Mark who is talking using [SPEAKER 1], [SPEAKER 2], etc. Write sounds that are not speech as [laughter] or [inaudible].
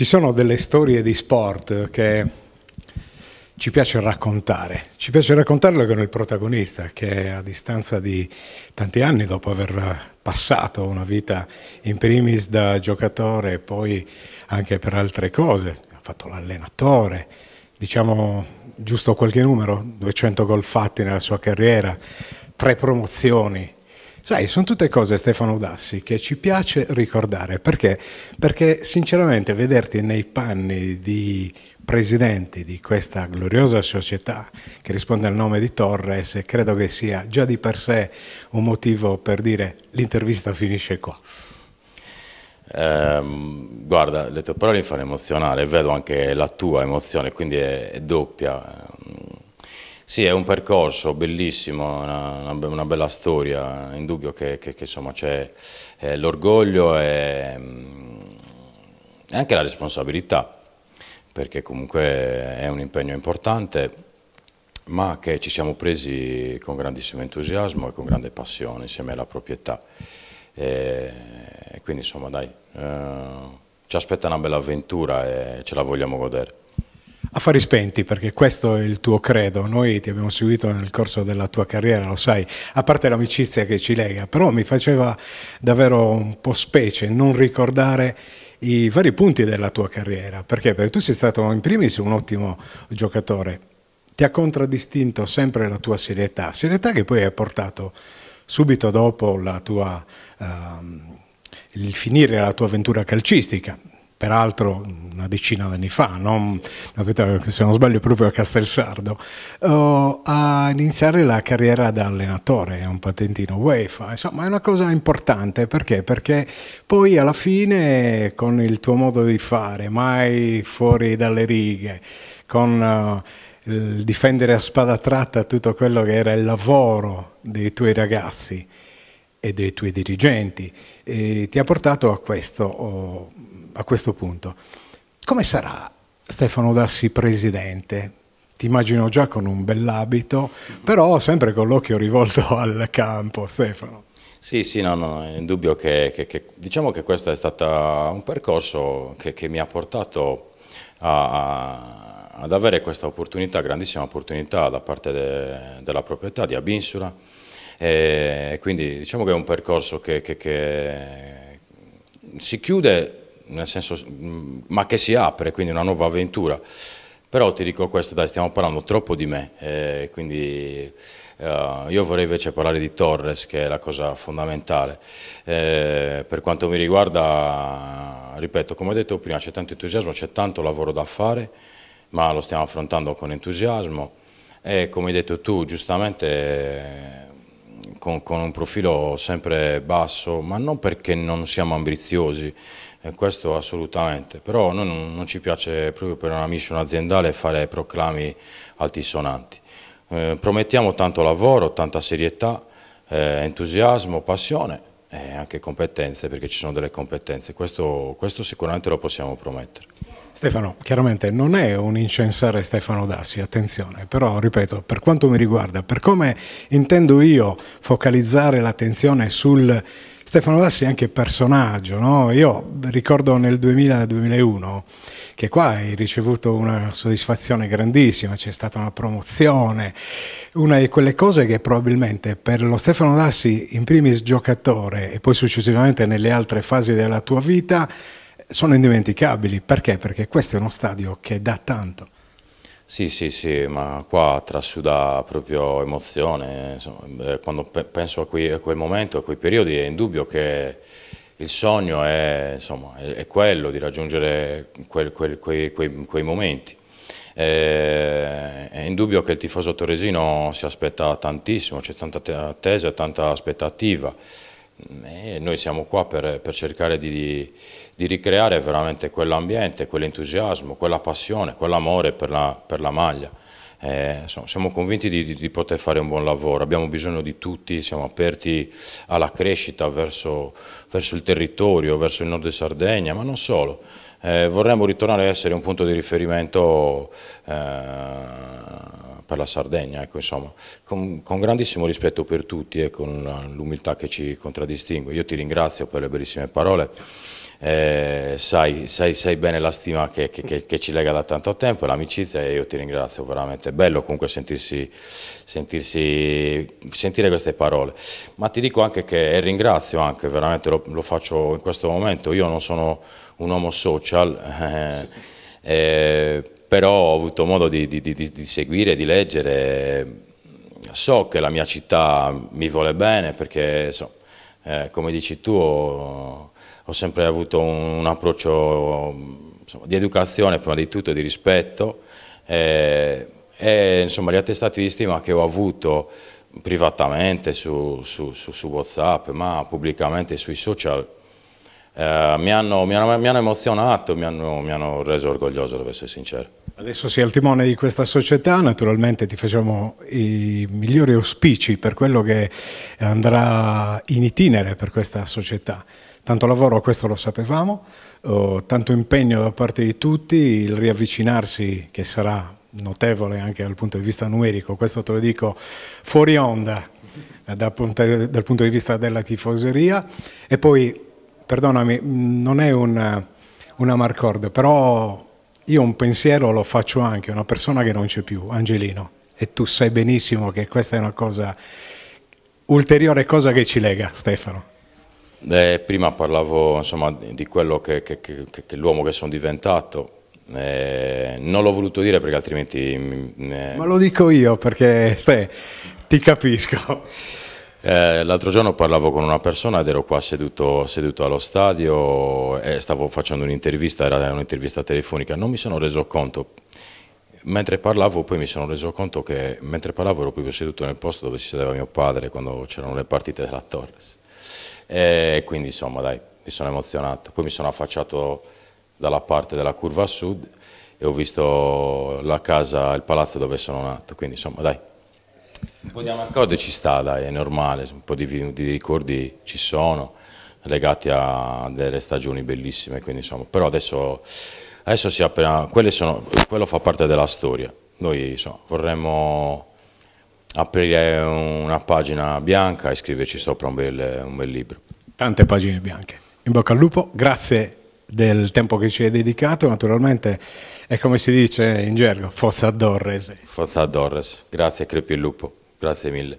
[SPEAKER 1] Ci sono delle storie di sport che ci piace raccontare, ci piace raccontarle con il protagonista che a distanza di tanti anni dopo aver passato una vita in primis da giocatore e poi anche per altre cose, ha fatto l'allenatore, diciamo giusto qualche numero, 200 gol fatti nella sua carriera, tre promozioni, Sai, sono tutte cose, Stefano Dassi, che ci piace ricordare. Perché? Perché sinceramente vederti nei panni di presidente di questa gloriosa società che risponde al nome di Torres, credo che sia già di per sé un motivo per dire l'intervista finisce qua.
[SPEAKER 2] Eh, guarda, le tue parole mi fanno emozionare, vedo anche la tua emozione, quindi è, è doppia sì, è un percorso bellissimo, una, una bella storia, indubbio che, che, che c'è eh, l'orgoglio e mh, mm, anche la responsabilità, perché comunque è un impegno importante, ma che ci siamo presi con grandissimo entusiasmo e con grande passione insieme alla proprietà. E, e quindi insomma dai, eh, ci aspetta una bella avventura e ce la vogliamo godere.
[SPEAKER 1] Affari spenti, perché questo è il tuo credo. Noi ti abbiamo seguito nel corso della tua carriera, lo sai, a parte l'amicizia che ci lega, però mi faceva davvero un po' specie non ricordare i vari punti della tua carriera. Perché? Perché tu sei stato in primis un ottimo giocatore. Ti ha contraddistinto sempre la tua serietà, serietà che poi hai portato subito dopo tua, uh, il finire la tua avventura calcistica peraltro una decina d'anni fa, non, se non sbaglio proprio a Castelsardo, uh, a iniziare la carriera da allenatore, un patentino UEFA, insomma è una cosa importante perché? perché poi alla fine con il tuo modo di fare, mai fuori dalle righe, con... Uh, il difendere a spada tratta tutto quello che era il lavoro dei tuoi ragazzi, e dei tuoi dirigenti, e ti ha portato a questo, a questo punto. Come sarà Stefano Dassi presidente? ti immagino già con un bell'abito, però sempre con l'occhio rivolto [laughs] al campo, Stefano.
[SPEAKER 2] Sì, sì, no, no, è indubbio che, che, che diciamo che questo è stato un percorso che, che mi ha portato a, a, ad avere questa opportunità, grandissima opportunità da parte de, della proprietà di Abinsula, e quindi diciamo che è un percorso che, che, che si chiude, senso, mm, ma che si apre, quindi una nuova avventura. Però ti dico questo, dai, stiamo parlando troppo di me, eh, quindi eh, io vorrei invece parlare di Torres, che è la cosa fondamentale. Eh, per quanto mi riguarda, ripeto, come ho detto prima, c'è tanto entusiasmo, c'è tanto lavoro da fare, ma lo stiamo affrontando con entusiasmo e come hai detto tu, giustamente con, con, un profilo sempre basso, ma non perché non siamo ambiziosi, eh, questo assolutamente, però noi non, non, ci piace proprio per una mission aziendale fare proclami altisonanti. Eh, promettiamo tanto lavoro, tanta serietà, eh, entusiasmo, passione e anche competenze, perché ci sono delle competenze, questo, questo sicuramente lo possiamo promettere.
[SPEAKER 1] Stefano, chiaramente non è un incensare Stefano Dassi, attenzione, però ripeto, per quanto mi riguarda, per come intendo io focalizzare l'attenzione sul Stefano Dassi anche personaggio, no? Io ricordo nel 2000-2001 che qua hai ricevuto una soddisfazione grandissima, c'è stata una promozione, una di quelle cose che probabilmente per lo Stefano Dassi, in primis giocatore e poi successivamente nelle altre fasi della tua vita, sono indimenticabili. Perché? Perché questo è uno stadio che dà tanto.
[SPEAKER 2] Sì, sì, sì, ma qua trasuda proprio emozione. Insomma, eh, quando pe penso a, qui, a, quel momento, a quei periodi, è indubbio che il sogno è, insomma, è, è quello di raggiungere quel, quel, quei, quei, quei, momenti. Eh, è indubbio che il tifoso torresino si aspetta tantissimo, c'è tanta attesa e tanta aspettativa. Mm, e noi siamo qua per, per cercare di, di, ricreare veramente quell'ambiente, quell'entusiasmo, quella passione, quell'amore per la, per la maglia. Eh, insomma, siamo convinti di, di, poter fare un buon lavoro, abbiamo bisogno di tutti, siamo aperti alla crescita verso, verso il territorio, verso il nord di Sardegna, ma non solo. Eh, vorremmo ritornare a essere un punto di riferimento eh, per la Sardegna, ecco, insomma, con, con, grandissimo rispetto per tutti e eh, con eh, l'umiltà che ci contraddistingue. Io ti ringrazio per le bellissime parole, eh, sai, sai, sai, bene la stima che, che, che, ci lega da tanto tempo, l'amicizia e io ti ringrazio, veramente è bello comunque sentirsi, sentirsi, sentire queste parole. Ma ti dico anche che, e ringrazio anche, veramente lo, lo faccio in questo momento, io non sono un uomo social. [laughs] Eh, eh, però ho avuto modo di, di, di, di seguire, di leggere, so che la mia città mi vuole bene perché so, eh, come dici tu ho, ho sempre avuto un, un approccio insomma, di educazione prima di tutto, e di rispetto eh, e insomma, gli attestati di stima che ho avuto privatamente su, su, su, su Whatsapp ma pubblicamente sui social eh, mi, hanno, mi, hanno, mi, hanno, emozionato, mi hanno, mi hanno reso orgoglioso, devo essere sincero.
[SPEAKER 1] Adesso sei al timone di questa società, naturalmente ti facciamo i migliori auspici per quello che andrà in itinere per questa società. Tanto lavoro, questo lo sapevamo, eh, tanto impegno da parte di tutti, il riavvicinarsi che sarà notevole anche dal punto di vista numerico, questo te lo dico fuori onda eh, dal punto di vista della tifoseria e poi, perdonami, non è un, una Marcord, però io un pensiero lo faccio anche a una persona che non c'è più, Angelino, e tu sai benissimo che questa è una cosa, ulteriore cosa che ci lega, Stefano.
[SPEAKER 2] Eh, prima parlavo insomma, di quello che, che, che, che l'uomo che sono diventato, eh, non l'ho voluto dire perché altrimenti...
[SPEAKER 1] Eh... Ma lo dico io perché, Ste, ti capisco.
[SPEAKER 2] Eh, l'altro giorno parlavo con una persona ed ero qua seduto, seduto allo stadio e stavo facendo un'intervista, era un'intervista telefonica, non mi sono reso conto, mentre parlavo poi mi sono reso conto che mentre parlavo ero proprio seduto nel posto dove si sedeva mio padre quando c'erano le partite della Torres. E quindi insomma dai, mi sono emozionato, poi mi sono affacciato dalla parte della curva sud e ho visto la casa, il palazzo dove sono nato, quindi insomma dai, un po' di anaccordo ci sta, dai, è normale, un po' di, di ricordi ci sono, legati a delle stagioni bellissime, quindi insomma, però adesso, adesso si appena, sono, quello fa parte della storia, noi insomma, vorremmo aprire una pagina bianca e scriverci sopra un
[SPEAKER 1] bel, un bel libro. Tante pagine bianche. In bocca al lupo, grazie del tempo che ci hai dedicato. Naturalmente è come si dice in gergo, forza Dorres. Forza
[SPEAKER 2] Dorres, grazie Crepi il Lupo, grazie mille.